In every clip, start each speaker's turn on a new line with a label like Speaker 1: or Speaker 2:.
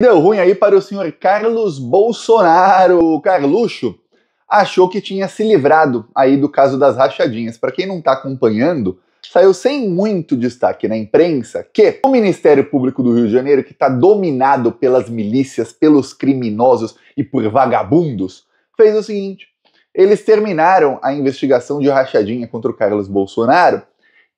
Speaker 1: Deu ruim aí para o senhor Carlos Bolsonaro. O Carluxo achou que tinha se livrado aí do caso das rachadinhas. Para quem não está acompanhando, saiu sem muito destaque na imprensa que o Ministério Público do Rio de Janeiro, que está dominado pelas milícias, pelos criminosos e por vagabundos, fez o seguinte: eles terminaram a investigação de rachadinha contra o Carlos Bolsonaro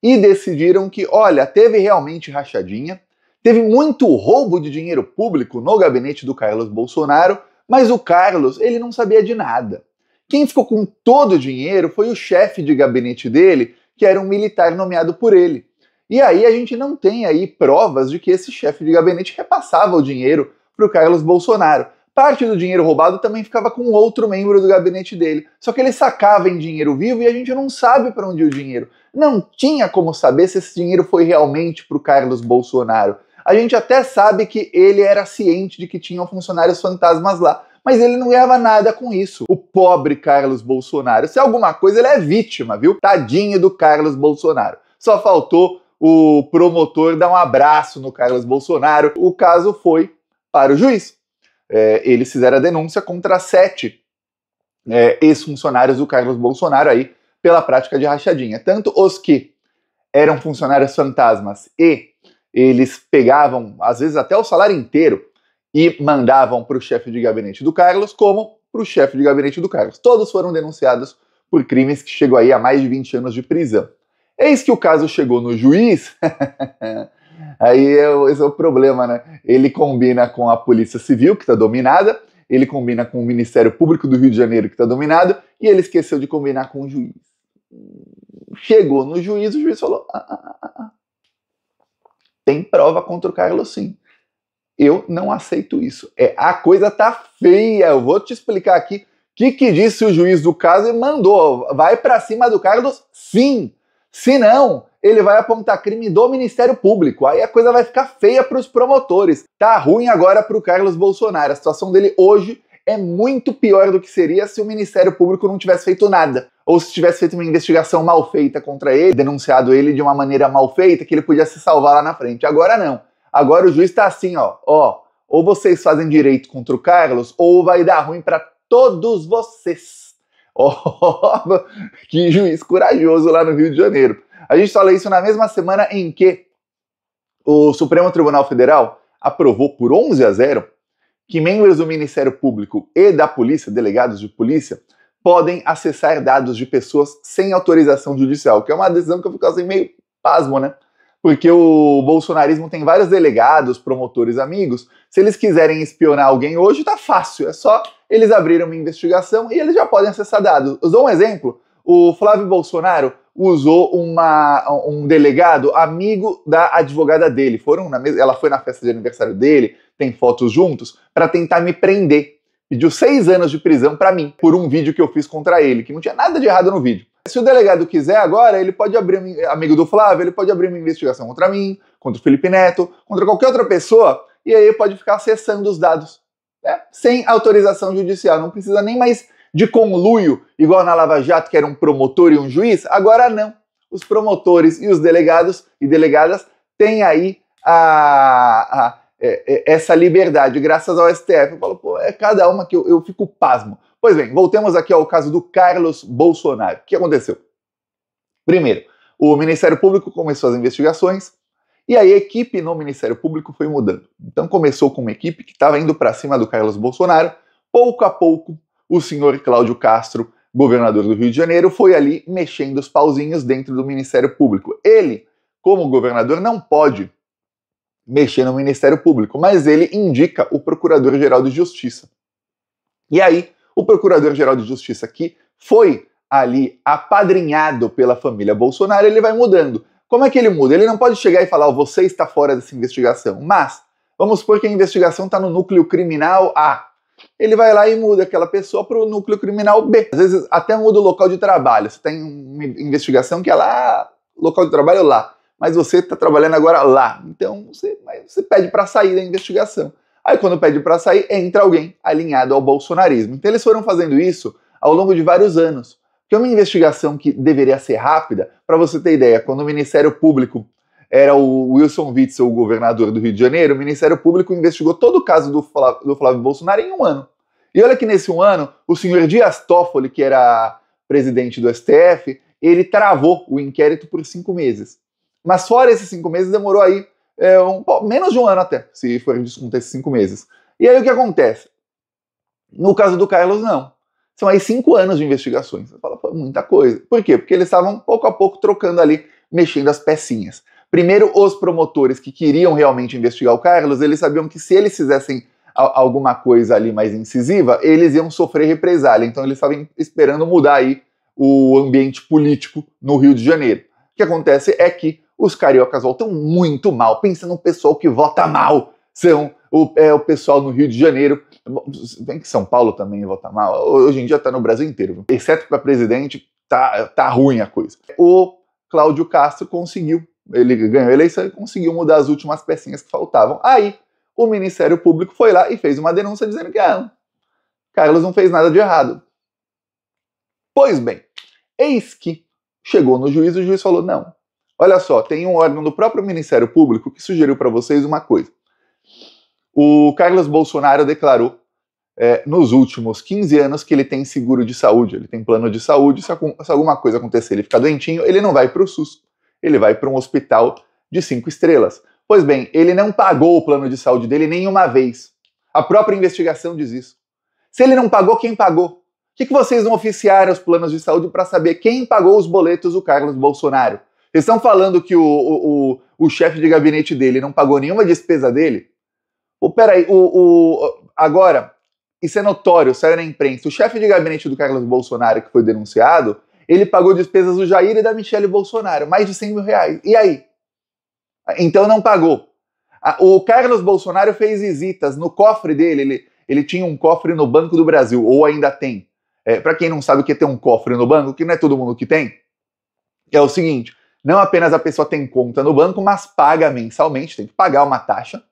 Speaker 1: e decidiram que, olha, teve realmente rachadinha Teve muito roubo de dinheiro público no gabinete do Carlos Bolsonaro, mas o Carlos ele não sabia de nada. Quem ficou com todo o dinheiro foi o chefe de gabinete dele, que era um militar nomeado por ele. E aí a gente não tem aí provas de que esse chefe de gabinete repassava o dinheiro para o Carlos Bolsonaro. Parte do dinheiro roubado também ficava com outro membro do gabinete dele. Só que ele sacava em dinheiro vivo e a gente não sabe para onde o dinheiro. Não tinha como saber se esse dinheiro foi realmente para o Carlos Bolsonaro a gente até sabe que ele era ciente de que tinham funcionários fantasmas lá. Mas ele não ganhava nada com isso. O pobre Carlos Bolsonaro. Se é alguma coisa, ele é vítima, viu? Tadinho do Carlos Bolsonaro. Só faltou o promotor dar um abraço no Carlos Bolsonaro. O caso foi para o juiz. É, eles fizeram a denúncia contra sete é, ex-funcionários do Carlos Bolsonaro aí pela prática de rachadinha. Tanto os que eram funcionários fantasmas e eles pegavam, às vezes, até o salário inteiro e mandavam para o chefe de gabinete do Carlos, como para o chefe de gabinete do Carlos. Todos foram denunciados por crimes que chegou aí a mais de 20 anos de prisão. Eis que o caso chegou no juiz. aí é, esse é o problema, né? Ele combina com a Polícia Civil, que está dominada, ele combina com o Ministério Público do Rio de Janeiro, que está dominado, e ele esqueceu de combinar com o juiz. Chegou no juiz, o juiz falou: ah, ah, ah, ah, ah tem prova contra o Carlos sim. Eu não aceito isso. É a coisa tá feia. Eu vou te explicar aqui o que, que disse o juiz do caso e mandou. Vai para cima do Carlos sim. Se não, ele vai apontar crime do Ministério Público. Aí a coisa vai ficar feia para os promotores. Tá ruim agora para o Carlos Bolsonaro. A situação dele hoje é muito pior do que seria se o Ministério Público não tivesse feito nada ou se tivesse feito uma investigação mal feita contra ele, denunciado ele de uma maneira mal feita, que ele podia se salvar lá na frente. Agora não. Agora o juiz está assim, ó, ó, ou vocês fazem direito contra o Carlos, ou vai dar ruim para todos vocês. Oh, que juiz corajoso lá no Rio de Janeiro. A gente fala isso na mesma semana em que o Supremo Tribunal Federal aprovou por 11 a 0 que membros do Ministério Público e da Polícia, delegados de polícia, podem acessar dados de pessoas sem autorização judicial, que é uma decisão que eu fico assim meio pasmo, né? Porque o bolsonarismo tem vários delegados, promotores, amigos. Se eles quiserem espionar alguém hoje, tá fácil. É só eles abrirem uma investigação e eles já podem acessar dados. Eu dou um exemplo. O Flávio Bolsonaro usou uma, um delegado amigo da advogada dele. Foram na mesa, ela foi na festa de aniversário dele, tem fotos juntos, para tentar me prender pediu seis anos de prisão para mim por um vídeo que eu fiz contra ele, que não tinha nada de errado no vídeo. Se o delegado quiser agora, ele pode abrir, amigo do Flávio, ele pode abrir uma investigação contra mim, contra o Felipe Neto, contra qualquer outra pessoa, e aí pode ficar acessando os dados, né? sem autorização judicial. Não precisa nem mais de conluio, igual na Lava Jato, que era um promotor e um juiz. Agora não. Os promotores e os delegados e delegadas têm aí a, a é, é, essa liberdade, graças ao STF. Eu falo, pô, é cada uma que eu, eu fico pasmo. Pois bem, voltemos aqui ao caso do Carlos Bolsonaro. O que aconteceu? Primeiro, o Ministério Público começou as investigações e a equipe no Ministério Público foi mudando. Então começou com uma equipe que estava indo para cima do Carlos Bolsonaro. Pouco a pouco, o senhor Cláudio Castro, governador do Rio de Janeiro, foi ali mexendo os pauzinhos dentro do Ministério Público. Ele, como governador, não pode mexer no Ministério Público, mas ele indica o Procurador-Geral de Justiça. E aí, o Procurador-Geral de Justiça que foi ali apadrinhado pela família Bolsonaro, ele vai mudando. Como é que ele muda? Ele não pode chegar e falar, oh, você está fora dessa investigação, mas vamos supor que a investigação está no núcleo criminal A. Ele vai lá e muda aquela pessoa para o núcleo criminal B. Às vezes até muda o local de trabalho. Você tem uma investigação que é lá, local de trabalho lá mas você está trabalhando agora lá. Então você, você pede para sair da investigação. Aí quando pede para sair, entra alguém alinhado ao bolsonarismo. Então eles foram fazendo isso ao longo de vários anos. Que é uma investigação que deveria ser rápida, para você ter ideia, quando o Ministério Público era o Wilson Witzel, o governador do Rio de Janeiro, o Ministério Público investigou todo o caso do Flávio, do Flávio Bolsonaro em um ano. E olha que nesse um ano, o senhor Dias Toffoli, que era presidente do STF, ele travou o inquérito por cinco meses. Mas fora esses cinco meses, demorou aí é, um, menos de um ano até, se for descontar esses cinco meses. E aí o que acontece? No caso do Carlos, não. São aí cinco anos de investigações. Você fala, pô, é muita coisa. Por quê? Porque eles estavam pouco a pouco trocando ali, mexendo as pecinhas. Primeiro, os promotores que queriam realmente investigar o Carlos, eles sabiam que se eles fizessem alguma coisa ali mais incisiva, eles iam sofrer represália. Então eles estavam esperando mudar aí o ambiente político no Rio de Janeiro. O que acontece é que os cariocas votam muito mal. Pensa no pessoal que vota mal. São o, é, o pessoal no Rio de Janeiro. vem que São Paulo também vota mal. Hoje em dia está no Brasil inteiro. Viu? Exceto para presidente, tá, tá ruim a coisa. O Cláudio Castro conseguiu. Ele ganhou a eleição e conseguiu mudar as últimas pecinhas que faltavam. Aí, o Ministério Público foi lá e fez uma denúncia dizendo que ah, Carlos não fez nada de errado. Pois bem, eis que chegou no juiz e o juiz falou: não, Olha só, tem um órgão do próprio Ministério Público que sugeriu para vocês uma coisa. O Carlos Bolsonaro declarou é, nos últimos 15 anos que ele tem seguro de saúde, ele tem plano de saúde. Se, se alguma coisa acontecer, ele ficar doentinho, ele não vai para o SUS, ele vai para um hospital de cinco estrelas. Pois bem, ele não pagou o plano de saúde dele nenhuma vez. A própria investigação diz isso. Se ele não pagou, quem pagou? O que, que vocês não oficiaram os planos de saúde para saber quem pagou os boletos do Carlos Bolsonaro? Vocês estão falando que o, o, o, o chefe de gabinete dele não pagou nenhuma despesa dele? Oh, peraí, o, o, agora, isso é notório, saiu na imprensa. O chefe de gabinete do Carlos Bolsonaro, que foi denunciado, ele pagou despesas do Jair e da Michelle Bolsonaro, mais de 100 mil reais. E aí? Então não pagou. O Carlos Bolsonaro fez visitas no cofre dele, ele, ele tinha um cofre no Banco do Brasil, ou ainda tem. É, Para quem não sabe o que é ter um cofre no banco, que não é todo mundo que tem, é o seguinte: não apenas a pessoa tem conta no banco, mas paga mensalmente, tem que pagar uma taxa.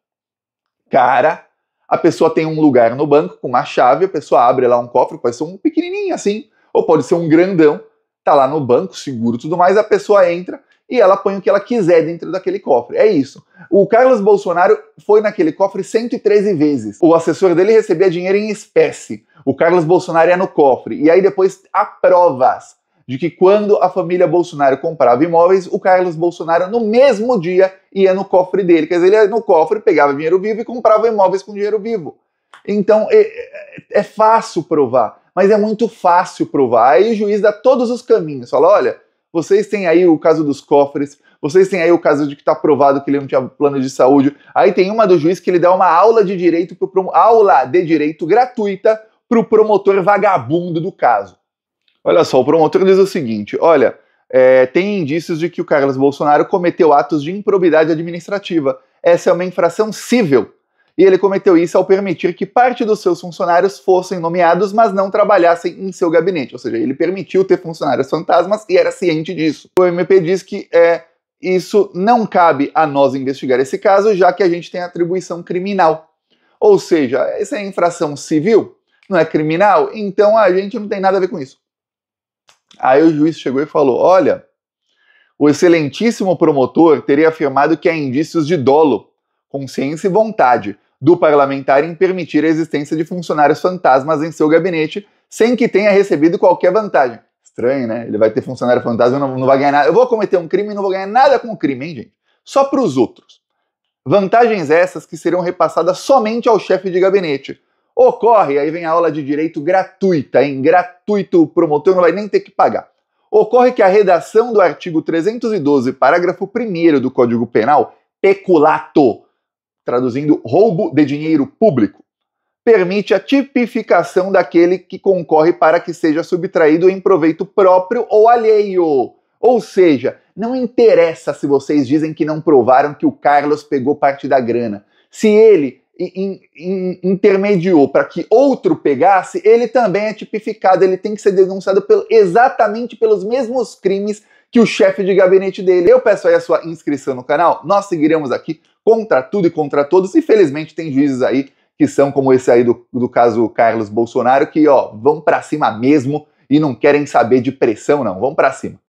Speaker 1: Cara, a pessoa tem um lugar no banco com uma chave, a pessoa abre lá um cofre, pode ser um pequenininho assim, ou pode ser um grandão, tá lá no banco, seguro tudo mais, a pessoa entra e ela põe o que ela quiser dentro daquele cofre. É isso. O Carlos Bolsonaro foi naquele cofre 113 vezes. O assessor dele recebia dinheiro em espécie. O Carlos Bolsonaro ia no cofre. E aí depois há provas de que quando a família Bolsonaro comprava imóveis, o Carlos Bolsonaro, no mesmo dia, ia no cofre dele. Quer dizer, ele ia no cofre, pegava dinheiro vivo e comprava imóveis com dinheiro vivo. Então, é, é, é fácil provar, mas é muito fácil provar. Aí o juiz dá todos os caminhos. Fala, olha, vocês têm aí o caso dos cofres, vocês têm aí o caso de que está provado que ele não tinha plano de saúde. Aí tem uma do juiz que ele dá uma aula de direito, pro, aula de direito gratuita para o promotor vagabundo do caso. Olha só, o promotor diz o seguinte: olha, é, tem indícios de que o Carlos Bolsonaro cometeu atos de improbidade administrativa. Essa é uma infração cível. E ele cometeu isso ao permitir que parte dos seus funcionários fossem nomeados, mas não trabalhassem em seu gabinete. Ou seja, ele permitiu ter funcionários fantasmas e era ciente disso. O MP diz que é, isso não cabe a nós investigar esse caso, já que a gente tem atribuição criminal. Ou seja, essa é infração civil, não é criminal, então a gente não tem nada a ver com isso. Aí o juiz chegou e falou: Olha, o excelentíssimo promotor teria afirmado que há indícios de dolo, consciência e vontade do parlamentar em permitir a existência de funcionários fantasmas em seu gabinete sem que tenha recebido qualquer vantagem. Estranho, né? Ele vai ter funcionário fantasma, não, não vai ganhar nada. Eu vou cometer um crime e não vou ganhar nada com o crime, hein, gente? Só para os outros. Vantagens essas que seriam repassadas somente ao chefe de gabinete, Ocorre, aí vem a aula de direito gratuita, hein? Gratuito, o promotor não vai nem ter que pagar. Ocorre que a redação do artigo 312, parágrafo 1 do Código Penal, peculato, traduzindo roubo de dinheiro público, permite a tipificação daquele que concorre para que seja subtraído em proveito próprio ou alheio. Ou seja, não interessa se vocês dizem que não provaram que o Carlos pegou parte da grana. Se ele in, in, intermediou para que outro pegasse, ele também é tipificado, ele tem que ser denunciado pelo, exatamente pelos mesmos crimes que o chefe de gabinete dele. Eu peço aí a sua inscrição no canal, nós seguiremos aqui contra tudo e contra todos, e felizmente tem juízes aí que são como esse aí do, do caso Carlos Bolsonaro, que ó, vão para cima mesmo e não querem saber de pressão não, vão para cima.